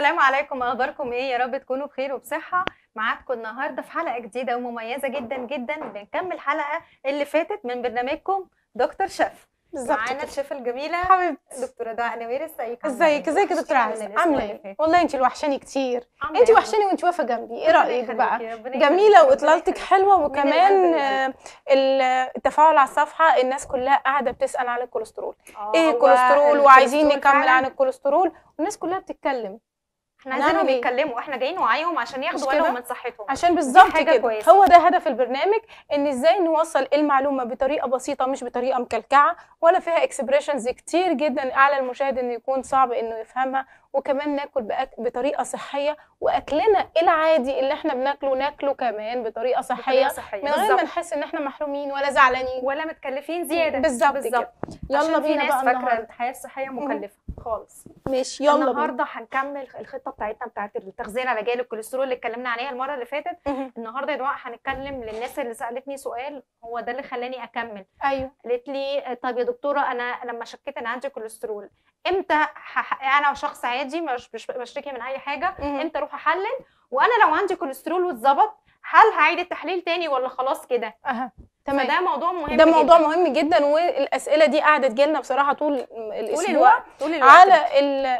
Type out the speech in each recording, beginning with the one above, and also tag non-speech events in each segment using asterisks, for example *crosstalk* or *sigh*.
السلام عليكم اخباركم ايه يا رب تكونوا بخير وبصحه معاكم النهارده في حلقه جديده ومميزه جدا جدا بنكمل حلقه اللي فاتت من برنامجكم دكتور بالظبط معانا الشيف الجميله حبيبتي دكتوره دعاء نوير ازيك ازيك ازيك يا دكتوره عايزه عامله ايه والله انت وحشاني كتير انت وحشاني وانت واقفه جنبي ايه رايك بقى جميله واطلالتك حلوه وكمان التفاعل على الصفحه الناس كلها قاعده بتسال عن الكوليسترول آه، ايه الكوليسترول وعايزين نكمل عن الكوليسترول والناس كلها بتتكلم احنا عايزينهم يتكلموا احنا جايين وعيهم عشان ياخدوا بالهم من صحتهم عشان بالظبط كده كويسة. هو ده هدف البرنامج ان ازاي نوصل المعلومه بطريقه بسيطه مش بطريقه مكلكعه ولا فيها اكسبريشنز كتير جدا على المشاهد انه يكون صعب انه يفهمها وكمان ناكل بأك... بطريقه صحيه واكلنا العادي اللي احنا بناكله ناكله كمان بطريقه صحيه, بطريقة صحية. من غير ما نحس ان احنا محرومين ولا زعلانين ولا متكلفين زياده بالظبط بالظبط يلا بينا بقى فاكره الحياه الصحيه مكلفه خالص ماشي يلا النهارده هنكمل الخطه بتاعتنا بتاعت التغذيه العلاجيه للكوليسترول اللي اتكلمنا عليها المره اللي فاتت النهارده يا دعاء هنتكلم للناس اللي سالتني سؤال هو ده اللي خلاني اكمل ايوه قالت لي طب يا دكتوره انا لما شكيت ان عندي كوليسترول امتى انا شخص عادي مش مش بشتكي من اي حاجه امتى اروح احلل وانا لو عندي كوليسترول واتظبط هل هعيد التحليل تاني ولا خلاص كده اها تمام فده موضوع مهم ده موضوع جداً. مهم جدا والاسئله دي قعدت جيلنا بصراحه طول الاسبوع طول الوقت. طول الوقت. على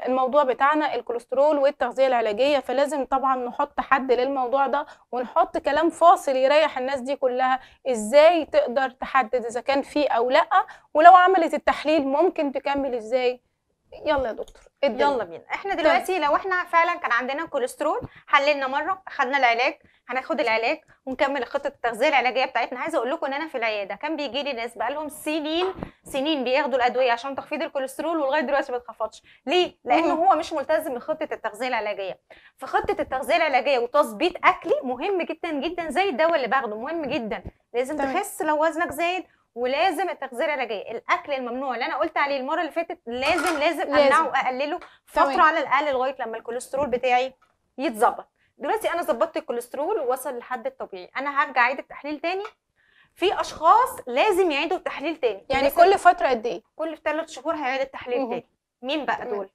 الموضوع بتاعنا الكوليسترول والتغذيه العلاجيه فلازم طبعا نحط حد للموضوع ده ونحط كلام فاصل يريح الناس دي كلها ازاي تقدر تحدد اذا كان فيه او لا ولو عملت التحليل ممكن تكمل ازاي يلا يا دكتور الدنيا. يلا بينا احنا طيب. دلوقتي لو احنا فعلا كان عندنا كوليسترول حللنا مره خدنا العلاج هناخد العلاج ونكمل خطه التغذيه العلاجيه بتاعتنا عايزه اقول لكم ان انا في العياده كان بيجي لي ناس بقى لهم سنين سنين بياخدوا الادويه عشان تخفيض الكوليسترول ولغايه دلوقتي ما اتخفضش ليه لانه هو مش ملتزم بخطه التغذيه العلاجيه فخطه التغذيه العلاجيه وتظبيط اكلي مهم جدا جدا زي الدواء اللي باخده مهم جدا لازم طيب. تخس لو وزنك زايد ولازم التغذيه العلاجيه الاكل الممنوع اللي انا قلت عليه المره اللي فاتت لازم لازم امنعه واقلله فتره على الاقل لغايه لما الكوليسترول بتاعي يتظبط دلوقتي انا ظبطت الكوليسترول ووصل لحد الطبيعي انا هرجع اعيد التحليل تاني في اشخاص لازم يعيدوا التحليل تاني يعني كل فتره قد ايه كل ثلاث شهور هيعيد التحليل تاني مين بقى دول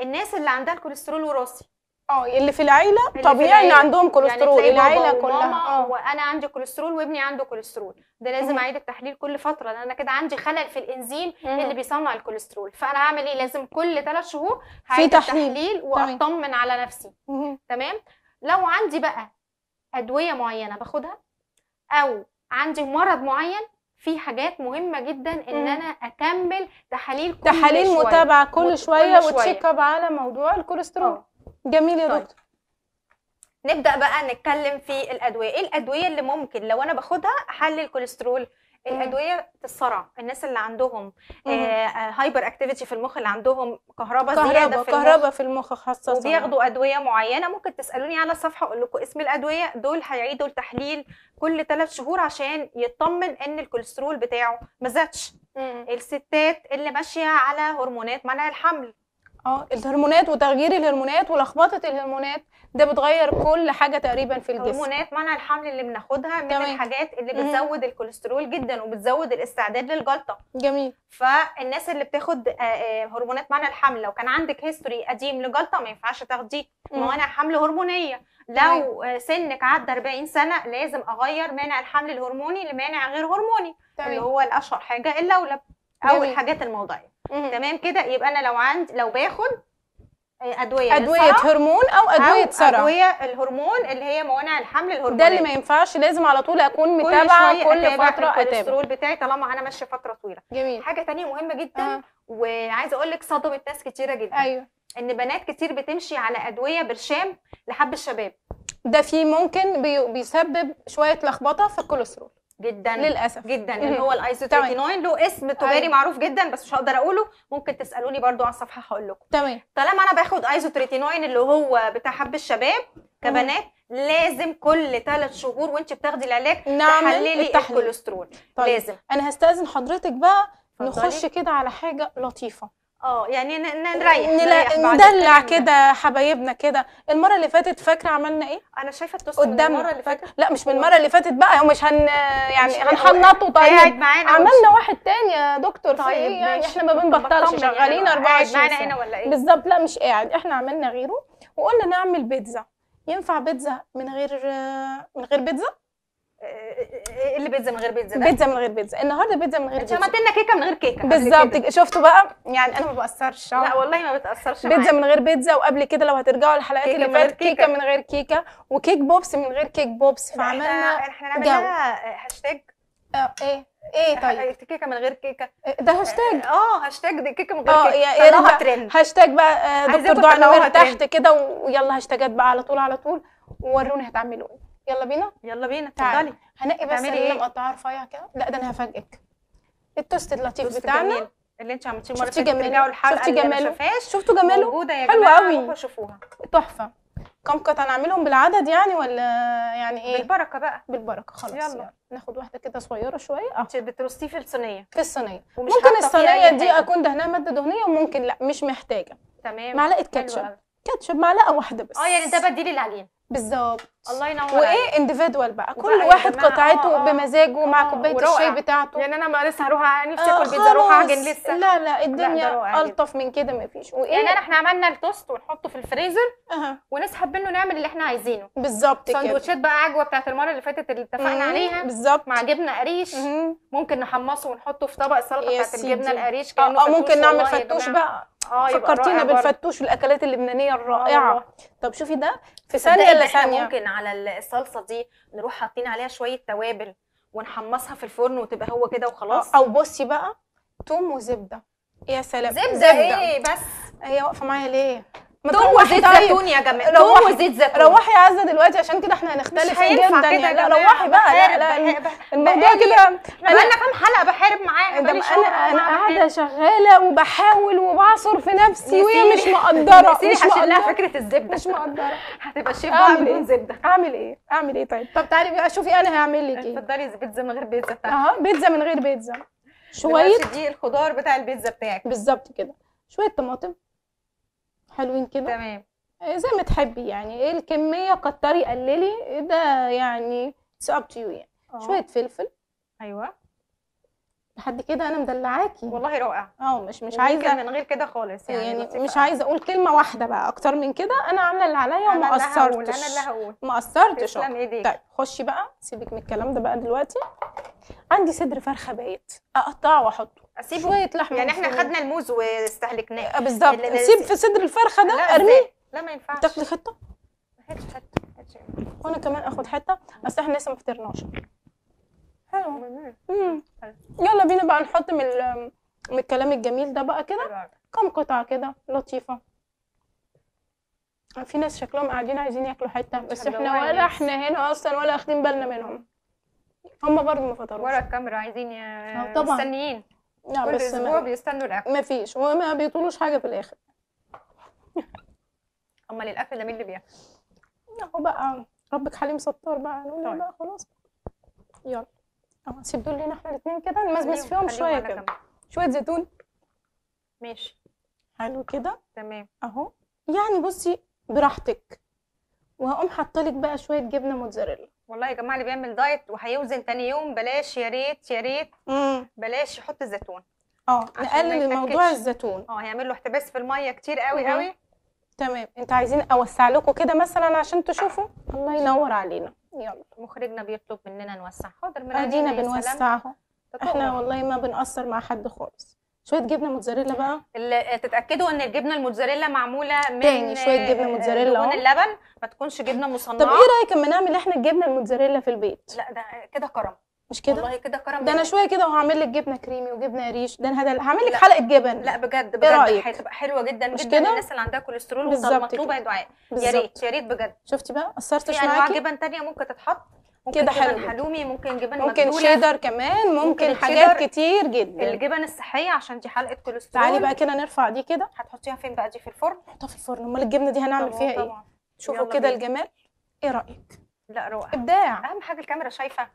الناس اللي عندها الكوليسترول وراثي اه اللي في العيله اللي طبيعي ان عندهم يعني كوليسترول يعني العيله كلها اه وانا عندي كوليسترول وابني عنده كوليسترول ده لازم اعيد التحليل كل فتره لان انا كده عندي خلل في الانزيم مم. اللي بيصنع الكوليسترول فانا هعمل ايه لازم كل ثلاث شهور هعيد تحليل واطمن على نفسي مم. تمام لو عندي بقى ادويه معينه باخدها او عندي مرض معين في حاجات مهمه جدا ان انا اكمل تحاليل كل تحاليل متابعه كل شويه, شوية وتشيك اب على موضوع الكوليسترول أوه. جميل يا طيب. دكتور نبدا بقى نتكلم في الادويه ايه الادويه اللي ممكن لو انا باخدها احلل الكوليسترول الادويه الصرع الناس اللي عندهم آه هايبر آه، اكتيفيتي في المخ اللي عندهم كهرباء زياده في كهرباء في المخ خاصه وبياخدوا ادويه معينه ممكن تسالوني على الصفحه اقول لكم اسم الادويه دول هيعيدوا التحليل كل ثلاث شهور عشان يطمن ان الكوليسترول بتاعه ما زادش الستات اللي ماشيه على هرمونات منع الحمل اه الهرمونات وتغيير الهرمونات ولخبطه الهرمونات ده بتغير كل حاجه تقريبا في الجسم هرمونات منع الحمل اللي بناخدها من جميل. الحاجات اللي بتزود الكوليسترول جدا وبتزود الاستعداد للجلطه جميل فالناس اللي بتاخد آه، آه، هرمونات منع الحمل لو كان عندك هيستوري قديم لجلطه ما ينفعش تاخديه موانع حمل هرمونيه لو مم. آه، سنك عدى 40 سنه لازم اغير مانع الحمل الهرموني لمانع غير هرموني طيب. اللي هو الاشهر حاجه اللولب او جميل. الحاجات الموضعيه تمام كده يبقى انا لو عندي لو باخد آه، ادويه ادويه هرمون او ادويه أو صرع ادويه الهرمون اللي هي موانع الحمل الهرمون ده اللي ما ينفعش لازم على طول اكون متابعه كل, كل فتره الكوليسترول بتاعي طالما انا ماشيه فتره طويله جميل حاجه ثانيه مهمه جدا آه. وعايزه اقول لك صدمت ناس كتيره جدا ايوه ان بنات كتير بتمشي على ادويه برشام لحب الشباب ده في ممكن بيسبب شويه لخبطه في الكوليسترول جدا للاسف جدا اللي هو الايزو 39 له اسم أيوة. تجاري أيوه. معروف جدا بس مش هقدر اقوله ممكن تسالوني برده على الصفحه هقول لكم تمام طالما انا باخد ايزو 39 اللي هو بتاع حب الشباب كبنات لازم كل ثلاث شهور وانت بتاخدي العلاج نعمل تحللي التحليل. الكوليسترول طيب. لازم انا هستاذن حضرتك بقى نخش كده على حاجه لطيفه اه يعني نريح نريح ندلع كده حبايبنا كده المره اللي فاتت فاكره عملنا ايه انا شايفه التوست من المره اللي فاتت لا مش من المره اللي فاتت بقى ومش هن يعني هنحنطه طيب عملنا واحد تاني يا دكتور طيب في إيه؟ يعني احنا ما بنبطلش يعني. شغالين 24 معانا هنا ولا ايه بالظبط لا مش قاعد احنا عملنا غيره وقلنا نعمل بيتزا ينفع بيتزا من غير من غير بيتزا آه، آه، بيتزا من غير بيتزا بيتزا من غير بيتزا النهارده بيتزا من غير بيتزا انت عملت لنا كيكه من غير كيكه بالظبط شفتوا بقى يعني انا ما بتاثرش آه. لا والله ما بتاثرش بيتزا من غير بيتزا وقبل كده لو هترجعوا للحلقات اللي فاتت كيكه من غير كيكه وكيك بوبس من غير كيك بوبس فعملنا احنا هنعمل لها آه، هاشتاج آه، ايه ايه طيب كيكه من غير كيكه ده هاشتاج اه هاشتاج دي كيكه من غير كيكه اه يا ترند هاشتاج بقى دكتور دعاء تحت كده ويلا هاشتاجات بقى على طول على طول ووروني هتعملوا ايه يلا بينا يلا بينا تعالي هنقي بس اللي مقطعاه إيه؟ إيه؟ رفيع كده لا ده انا هفاجئك التوست اللطيف بتاعنا جميل. اللي انت عملتيه مره شفتي جماله شفتي جماله شفتوا جماله موجوده يا حلوه قوي شوفوها تحفه كم قطع نعملهم بالعدد يعني ولا يعني ايه بالبركه بقى بالبركه خلاص يلا, يعني. ناخد واحده كده صغيره شويه اه بترصيه في الصينيه في الصينيه ممكن الصينيه دي اكون دهنها ماده دهنيه وممكن لا مش محتاجه تمام معلقه كاتشب كاتشب معلقه واحده بس اه يعني ده بديل العجين بالظبط الله ينور وايه اندفيدوال بقى كل واحد قطعته آه آه بمزاجه مع آه، كوبايه الشاي بتاعته لان يعني انا ما لسه هروح آه، نفسي آه، اكل بيتزا اروح اعجن لسه لا لا الدنيا الطف من كده مفيش وايه يعني احنا عملنا التوست ونحطه في الفريزر أه. ونسحب منه نعمل اللي احنا عايزينه بالظبط كده سندوتشات بقى عجوه بتاعت المره اللي فاتت اللي اتفقنا عليها بالظبط مع جبنه قريش ممكن نحمصه ونحطه في طبق السلطه بتاعت الجبنه القريش كانه ممكن نعمل فتوش بقى اه فكرتينا بالفتوش والاكلات اللبنانيه الرائعه آه. طب شوفي ده في ثانيه الا ثانيه ممكن على الصلصه دي نروح حاطين عليها شويه توابل ونحمصها في الفرن وتبقى هو كده وخلاص آه، او بصي بقى توم وزبده يا سلام زبده, زبدة. ايه بس هي واقفه معايا ليه توم وزيت زيتون يا طيب. جماعه روحي وزيت زيتون روحي يا عزه دلوقتي عشان كده احنا هنختلف جدا يعني جماعه روحي بقى لا لا الموضوع كده انا بقالنا كام حلقه بحارب معاها انا انا قاعده شغاله وبحاول وبعصر في نفسي وهي مش مقدره مش مقدره فكره الزبده مش مقدره هتبقى شيف بقى بدون إيه؟ زبده اعمل ايه اعمل ايه طيب طب تعالي بقى شوفي انا هعمل لك ايه اتفضلي بيتزا من غير بيتزا اه بيتزا من غير بيتزا شويه دي الخضار بتاع البيتزا بتاعك بالظبط كده شويه طماطم حلوين كده تمام آه، زي ما تحبي يعني ايه الكميه كتري قللي ده يعني اتس اب تو يو يعني أوه. شويه فلفل ايوه لحد كده انا مدلعاكي والله رائع اه مش مش عايزه من غير كده خالص يعني, يعني مش عايزه اقول كلمه واحده بقى اكتر من كده انا عامله اللي عليا وما قصرتش انا اللي هقول ما قصرتش طيب خشي بقى سيبك من الكلام ده بقى دلوقتي عندي صدر فرخه بايت اقطعه واحطه اسيبه شويه لحمه يعني احنا خدنا الموز واستهلكناه آه، بالظبط سيب في صدر الفرخه ده ارميه لا ما ينفعش تاخدي خطه ما هاتش حته وانا كمان اخد حته اصل احنا لسه ما فطرناش حلو يلا بينا بقى نحط من من الكلام الجميل ده بقى كده كم قطعه كده لطيفه في ناس شكلهم قاعدين عايزين ياكلوا حته بس احنا ولا احنا هنا اصلا ولا واخدين بالنا منهم هم برضو ما فطروش ورا الكاميرا عايزين يا آه، طبعا مستنيين نعم كل بس اسبوع بيستنوا الاكل مفيش وما بيطولوش حاجه في الاخر *laughs* امال الاكل ده مين اللي بياكل؟ اهو بقى ربك حليم ستار بقى نقول طيب. بقى خلاص يلا اهو سيب دول لينا احنا الاثنين كده نمزمز فيهم شويه كده شويه زيتون ماشي حلو كده تمام اهو يعني بصي براحتك وهقوم حاطه لك بقى شويه جبنه موتزاريلا والله يا جماعه اللي بيعمل دايت وهيوزن تاني يوم بلاش يا ريت يا ريت بلاش يحط الزيتون اه نقلل موضوع الزيتون اه هيعمل له احتباس في الميه كتير قوي قوي تمام انتوا عايزين اوسع لكم كده مثلا عشان تشوفوا الله ينور علينا يلا مخرجنا بيطلب مننا نوسع حاضر ادينا بنوسع اهو احنا والله ما بنقصر مع حد خالص شويه جبنه موتزاريلا بقى آه، تتاكدوا ان الجبنه الموتزاريلا معموله من تاني شويه آه، جبنه موتزاريلا دهون اللبن ما تكونش جبنه مصنعه طب ايه رايك اما نعمل احنا الجبنه الموتزاريلا في البيت لا ده كده كرم مش كده والله كده كرم ده انا شويه كده وهعمل لك جبنه كريمي وجبنه ريش ده انا هدل... هعمل لك حلقه جبن لا بجد إيه بجد إيه هتبقى حلوه جدا مش جدا كده؟ اللي عندها كوليسترول مطلوبه يا دعاء يا ريت يا ريت بجد شفتي بقى قصرتش معاكي في انواع جبن ثانيه ممكن تتحط كده حلو حلومي ممكن جبن ممكن شيدر كمان ممكن, ممكن حاجات كتير جدا الجبن الصحيه عشان دي حلقه كوليسترول تعالي بقى كده نرفع دي كده هتحطيها فين بقى دي في الفرن نحطها في الفرن امال الجبنه دي هنعمل فيها إيه؟ طبعا. ايه شوفوا كده الجمال ايه رايك لا روعه ابداع اهم حاجه الكاميرا شايفه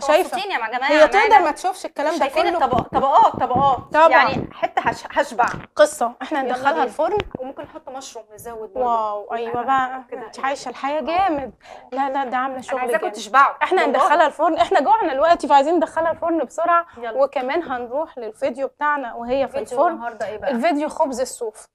شايفه يا جماعه هي تقدر يعني ما تشوفش الكلام ده كله الطبقات طبقات طبقات طبعا يعني حته هشبع قصه احنا هندخلها الفرن وممكن نحط مشروم نزود واو ايوه يعني بقى انت يعني. عايشه الحياه اه. جامد لا لا ده عامله شغل عايزاكم تشبعوا احنا هندخلها الفرن احنا جوعنا دلوقتي فعايزين ندخلها الفرن بسرعه يلا. وكمان هنروح للفيديو بتاعنا وهي في الفرن النهارده ايه بقى الفيديو خبز الصوف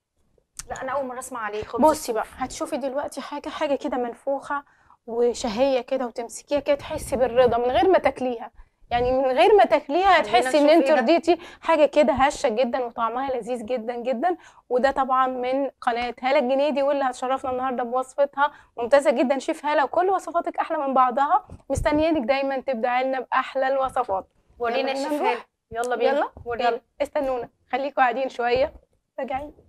لا انا اول مره اسمع عليه خبز بصي بقى هتشوفي دلوقتي حاجه حاجه كده منفوخه وشهيه كده وتمسكيها كده تحسي بالرضا من غير ما تاكليها يعني من غير ما تاكليها هتحسي ان إيه انت رضيتي حاجه كده هشه جدا وطعمها لذيذ جدا جدا وده طبعا من قناه هاله الجنيدي واللي هتشرفنا النهارده بوصفتها ممتازه جدا شيف هاله وكل وصفاتك احلى من بعضها مستنيانك دايما تبدعي لنا باحلى الوصفات ورينا الشيف هاله يلا بينا يلا, يلا. استنونا خليكم قاعدين شويه راجعين